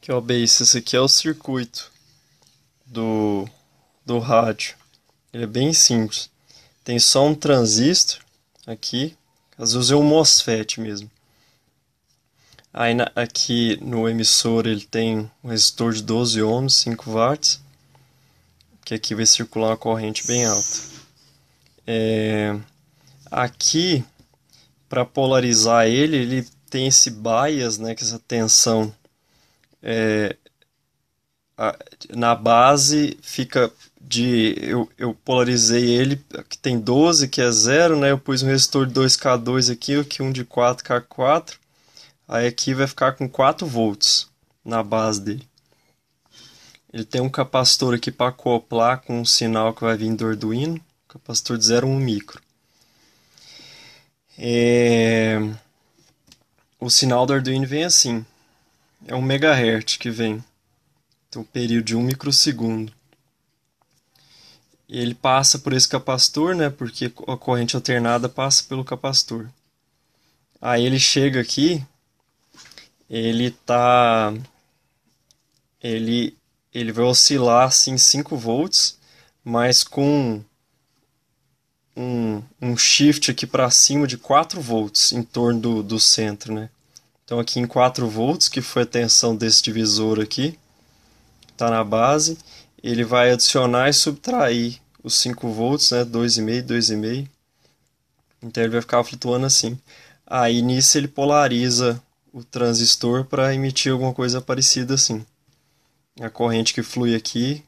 Que ó, é bem, esse aqui é o circuito do, do rádio. Ele é bem simples. Tem só um transistor aqui. Às vezes é um MOSFET mesmo. Aí na, aqui no emissor ele tem um resistor de 12 ohms, 5 watts. Que aqui vai circular uma corrente bem alta. É, aqui, para polarizar ele, ele tem esse bias, né, que essa tensão é, a, na base fica de. Eu, eu polarizei ele, que tem 12, que é 0, né? Eu pus um resistor de 2K2 aqui, aqui um de 4K4. Aí aqui vai ficar com 4 volts na base dele. Ele tem um capacitor aqui para acoplar com um sinal que vai vir do Arduino. Capacitor de 0,1 micro. É... O sinal do Arduino vem assim é um megahertz que vem. Então, período de um microsegundo. E ele passa por esse capacitor, né? Porque a corrente alternada passa pelo capacitor. Aí ele chega aqui, ele tá ele ele vai oscilar assim 5 volts, mas com um, um shift aqui para cima de 4 volts em torno do, do centro, né? Então aqui em 4 volts, que foi a tensão desse divisor aqui, está na base, ele vai adicionar e subtrair os 5 volts, né, 2,5, 2,5. Então ele vai ficar flutuando assim. Aí nisso ele polariza o transistor para emitir alguma coisa parecida assim. A corrente que flui aqui,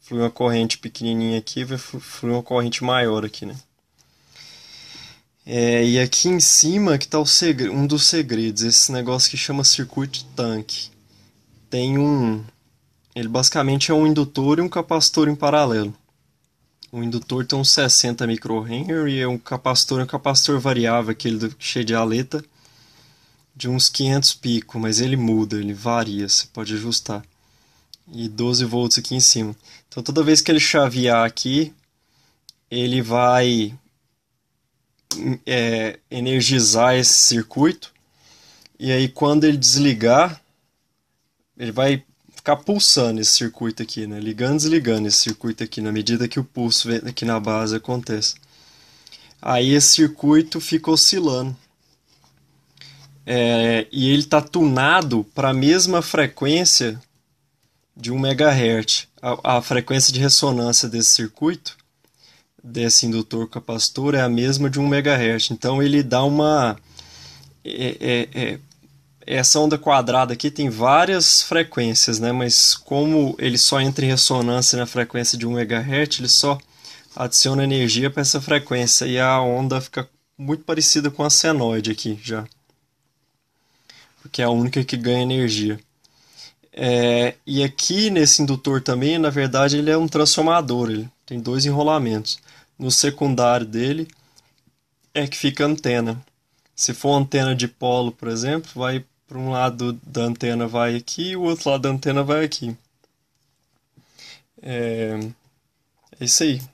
flui uma corrente pequenininha aqui, vai fluir uma corrente maior aqui, né? É, e aqui em cima que tá um dos segredos, esse negócio que chama circuito tanque. Tem um. Ele basicamente é um indutor e um capacitor em paralelo. O indutor tem uns 60 microhenry e é um capacitor é um capacitor variável, aquele do, cheio de aleta, de uns 500 pico, mas ele muda, ele varia, você pode ajustar. E 12 volts aqui em cima. Então toda vez que ele chavear aqui, ele vai é, energizar esse circuito. E aí, quando ele desligar, ele vai ficar pulsando esse circuito aqui, né? Ligando, desligando esse circuito aqui, na medida que o pulso aqui na base acontece. Aí esse circuito fica oscilando. É, e ele está tunado para a mesma frequência de 1 MHz. A, a frequência de ressonância desse circuito desse indutor capacitor é a mesma de 1 MHz. Então ele dá uma. É, é, é, essa onda quadrada aqui tem várias frequências, né? mas como ele só entra em ressonância na frequência de 1 MHz, ele só adiciona energia para essa frequência e a onda fica muito parecida com a senoide aqui já. Porque é a única que ganha energia. É, e aqui nesse indutor também, na verdade, ele é um transformador, ele tem dois enrolamentos no secundário dele é que fica a antena. Se for antena de polo, por exemplo, vai para um lado da antena vai aqui e o outro lado da antena vai aqui. É, é isso aí.